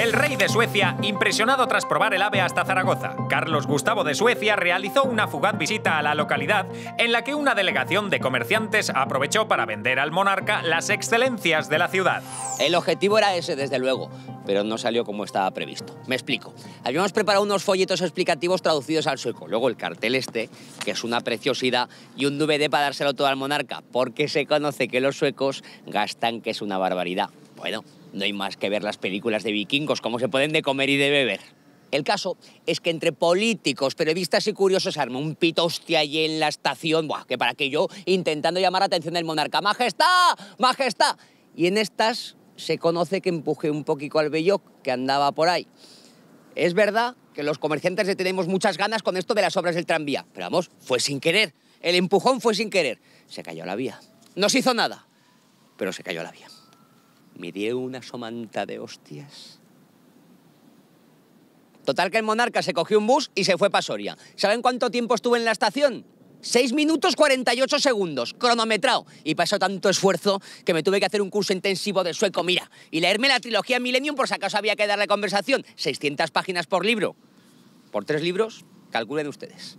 El rey de Suecia, impresionado tras probar el ave hasta Zaragoza, Carlos Gustavo de Suecia realizó una fugaz visita a la localidad en la que una delegación de comerciantes aprovechó para vender al monarca las excelencias de la ciudad. El objetivo era ese, desde luego, pero no salió como estaba previsto. Me explico. Habíamos preparado unos folletos explicativos traducidos al sueco, luego el cartel este, que es una preciosidad, y un DVD para dárselo todo al monarca, porque se conoce que los suecos gastan que es una barbaridad. Bueno, no hay más que ver las películas de vikingos, cómo se pueden de comer y de beber. El caso es que entre políticos, periodistas y curiosos armó un pito hostia allí en la estación, Buah, que para que yo intentando llamar la atención del monarca, ¡Majestad! ¡Majestad! Y en estas se conoce que empujé un poquito al belloc que andaba por ahí. Es verdad que los comerciantes le tenemos muchas ganas con esto de las obras del tranvía, pero vamos, fue sin querer. El empujón fue sin querer. Se cayó la vía. No se hizo nada, pero se cayó la vía me una somanta de hostias. Total que el monarca se cogió un bus y se fue para Soria. ¿Saben cuánto tiempo estuve en la estación? 6 minutos 48 segundos, cronometrado. Y pasó tanto esfuerzo que me tuve que hacer un curso intensivo de sueco, mira, y leerme la trilogía Millennium por si acaso había que darle conversación. 600 páginas por libro. Por tres libros, calculen ustedes.